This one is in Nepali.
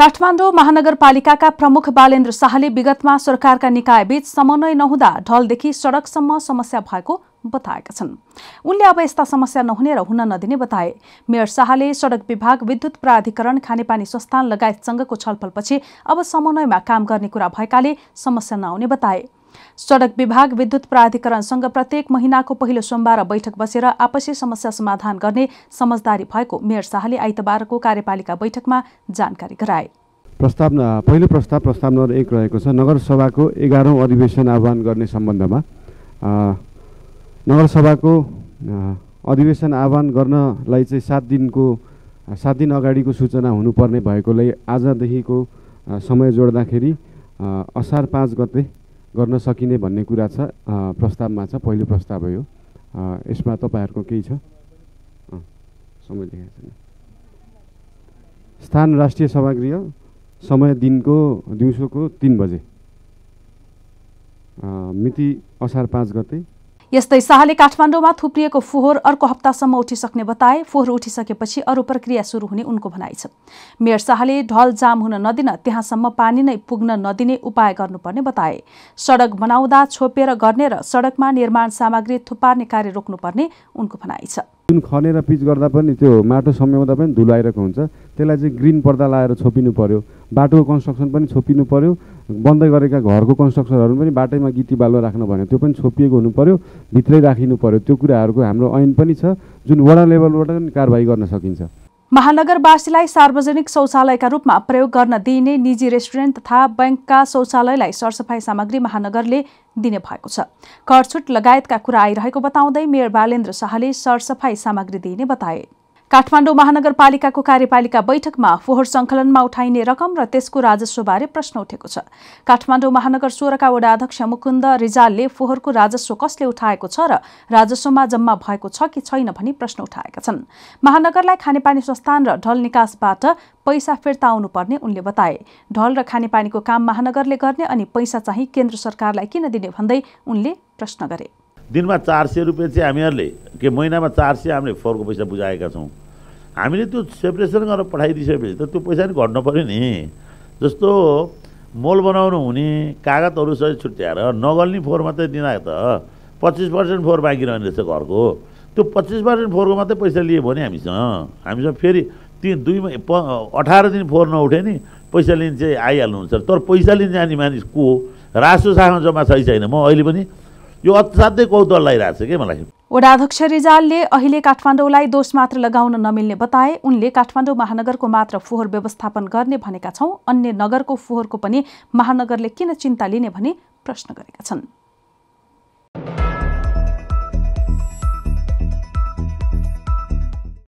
काठमाडौँ महानगरपालिकाका प्रमुख बालेन्द्र शाहले विगतमा सरकारका निकायबीच समन्वय नहुँदा ढलदेखि सडकसम्म समस्या भएको बताएका छन् उनले अब यस्ता समस्या नहुने र हुन नदिने बताए मेयर शाहले सडक विभाग विद्युत प्राधिकरण खानेपानी संस्थान लगायतसँगको छलफलपछि अब समन्वयमा काम गर्ने कुरा भएकाले समस्या नआउने बताए सड़क विभाग विद्युत प्राधिकरणसँग प्रत्येक महिनाको पहिलो सोमबार बैठक बसेर आपसी समस्या समाधान गर्ने समझदारी भएको मेयर शाहले आइतबारको कार्यपालिका बैठकमा जानकारी गराए प्रस्ताव पहिलो प्रस्ताव प्रस्ताव नम्बर एक रहेको छ नगरसभाको एघारौँ अधिवेशन आह्वान गर्ने सम्बन्धमा नगरसभाको अधिवेशन आह्वान गर्नलाई चाहिँ सात दिनको सात दिन अगाडिको सूचना हुनुपर्ने भएकोले आजदेखिको समय जोड्दाखेरि असार पाँच गते गर्न सकिने भन्ने कुरा छ प्रस्तावमा छ पहिलो प्रस्ताव हो यो यसमा तपाईँहरूको केही छ समय देखाएको छैन स्थान राष्ट्रिय सभागृह समय दिनको दिउँसोको तिन बजे मिति असार पाँच गते यस्तै शाहले काठमाडौँमा थुप्रिएको फोहोर अर्को हप्तासम्म उठिसक्ने बताए फोहोर उठिसकेपछि अरू प्रक्रिया सुरु हुने उनको भनाइ छ मेयर शाहले ढल जाम हुन नदिन त्यहाँसम्म पानी नै पुग्न नदिने उपाय गर्नुपर्ने बताए सडक बनाउँदा छोपेर गर्ने र सडकमा निर्माण सामग्री थुपार्ने कार्य रोक्नुपर्ने उनको भनाइ छ जुन खनेर पिच गर्दा पनि त्यो माटो सम्याउँदा पनि धुलो आइरहेको हुन्छ त्यसलाई चाहिँ ग्रिन पर्दा लाएर छोपिनु पऱ्यो बाटोको कन्स्ट्रक्सन पनि छोपिनु पऱ्यो बन्दै गरेका घरको कन्स्ट्रक्सनहरू पनि बाटैमा गिटी बालुवा राख्नु भने त्यो पनि छोपिएको हुनु पऱ्यो भित्रै राखिनु पऱ्यो त्यो कुराहरूको हाम्रो ऐन पनि छ जुन वडा लेभलबाट पनि कारवाही गर्न सकिन्छ महानगरवासीलाई सार्वजनिक शौचालयका रूपमा प्रयोग गर्न दिइने निजी रेस्टुरेन्ट तथा बैङ्कका शौचालयलाई सरसफाई सामग्री महानगरले दिने भएको छ करछुट लगायतका कुरा आइरहेको बताउँदै मेयर बालेन्द्र शाहले सरसफाई सामग्री दिइने बताए काठमाडौँ महानगरपालिकाको कार्यपालिका बैठकमा फोहोर संकलनमा उठाइने रकम र त्यसको राजस्वबारे प्रश्न उठेको छ काठमाडौँ महानगर सोह्रका वडा अध्यक्ष मुकुन्द रिजालले फोहोरको राजस्व कसले उठाएको छ र राजस्वमा जम्मा भएको छ कि छैन भनी प्रश्न उठाएका छन् महानगरलाई खानेपानी संस्थान र ढल निकासबाट पैसा फिर्ता आउनुपर्ने उनले बताए ढल र खानेपानीको काम महानगरले गर्ने अनि पैसा चाहिँ केन्द्र सरकारलाई किन दिने भन्दै उनले प्रश्न गरे दिनमा चार सय रुपियाँ चाहिँ हामीहरूले के महिनामा चार सय हामीले फोहोरको पैसा बुझाएका छौँ हामीले त्यो सेपरेसन गरेर पठाइदिइसकेपछि त त्यो पैसा नि घट्नु पऱ्यो नि जस्तो मोल बनाउनु हुने कागतहरू सबै छुट्याएर नगल्ने फोहोर मात्रै दिँदा त पच्चिस पर्सेन्ट फोहोर बाँकी रहने रहेछ घरको त्यो पच्चिस पर्सेन्ट फोहोरको मात्रै पैसा लियो भने हामीसँग हामीसँग फेरि ती दुई अठार दिन फोहोर नउठे नि पैसा लिने चाहिँ आइहाल्नुहुन्छ तर पैसा लिन जाने मानिस को रासो शाखामा जम्मा छ छैन म अहिले पनि यो असाध्यै कौतल लगाइरहेको छ कि मलाई वडा अध्यक्ष रिजालले अहिले काठमाडौँलाई दोष मात्र लगाउन नमिल्ने बताए उनले काठमाडौँ महानगरको मात्र फोहोर व्यवस्थापन गर्ने भनेका छौँ अन्य नगरको फोहोरको पनि महानगरले किन चिन्ता लिने भनी प्रश्न गरेका छन्